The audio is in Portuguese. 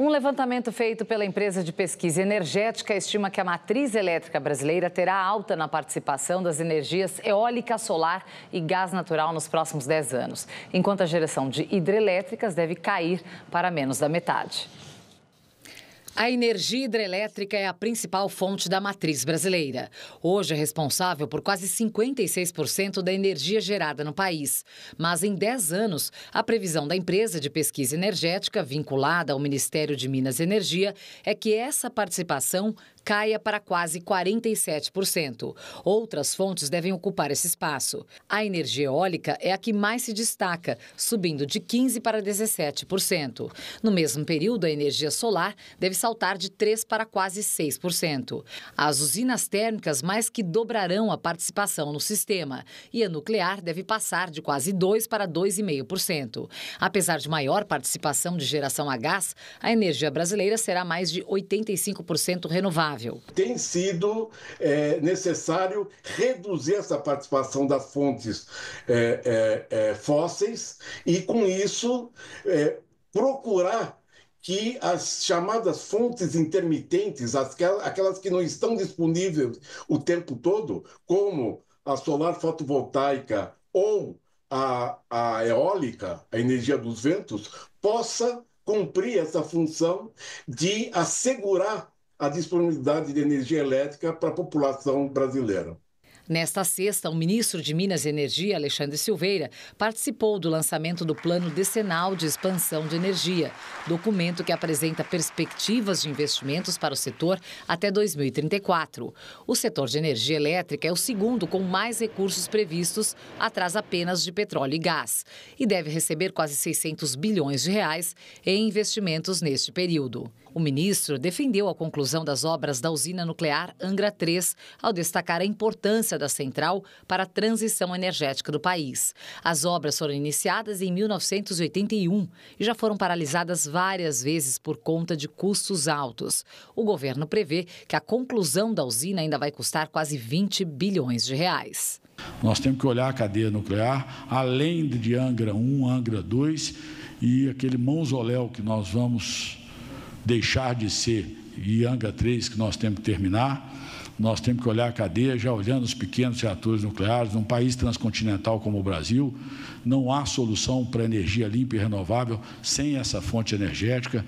Um levantamento feito pela empresa de pesquisa energética estima que a matriz elétrica brasileira terá alta na participação das energias eólica, solar e gás natural nos próximos 10 anos, enquanto a geração de hidrelétricas deve cair para menos da metade. A energia hidrelétrica é a principal fonte da matriz brasileira. Hoje é responsável por quase 56% da energia gerada no país. Mas em 10 anos, a previsão da empresa de pesquisa energética, vinculada ao Ministério de Minas e Energia, é que essa participação caia para quase 47%. Outras fontes devem ocupar esse espaço. A energia eólica é a que mais se destaca, subindo de 15% para 17%. No mesmo período, a energia solar deve saltar de 3% para quase 6%. As usinas térmicas mais que dobrarão a participação no sistema e a nuclear deve passar de quase 2% para 2,5%. Apesar de maior participação de geração a gás, a energia brasileira será mais de 85% renovável sustentável. Tem sido é, necessário reduzir essa participação das fontes é, é, é fósseis e, com isso, é, procurar que as chamadas fontes intermitentes, aquelas que não estão disponíveis o tempo todo, como a solar fotovoltaica ou a, a eólica, a energia dos ventos, possa cumprir essa função de assegurar a disponibilidade de energia elétrica para a população brasileira. Nesta sexta, o ministro de Minas e Energia, Alexandre Silveira, participou do lançamento do Plano Decenal de Expansão de Energia, documento que apresenta perspectivas de investimentos para o setor até 2034. O setor de energia elétrica é o segundo com mais recursos previstos, atrás apenas de petróleo e gás, e deve receber quase 600 bilhões de reais em investimentos neste período. O ministro defendeu a conclusão das obras da usina nuclear Angra 3, ao destacar a importância da central para a transição energética do país. As obras foram iniciadas em 1981 e já foram paralisadas várias vezes por conta de custos altos. O governo prevê que a conclusão da usina ainda vai custar quase 20 bilhões de reais. Nós temos que olhar a cadeia nuclear, além de Angra 1, Angra 2 e aquele mausoléu que nós vamos deixar de ser e Angra 3 que nós temos que terminar nós temos que olhar a cadeia já olhando os pequenos reatores nucleares. Num país transcontinental como o Brasil, não há solução para energia limpa e renovável sem essa fonte energética.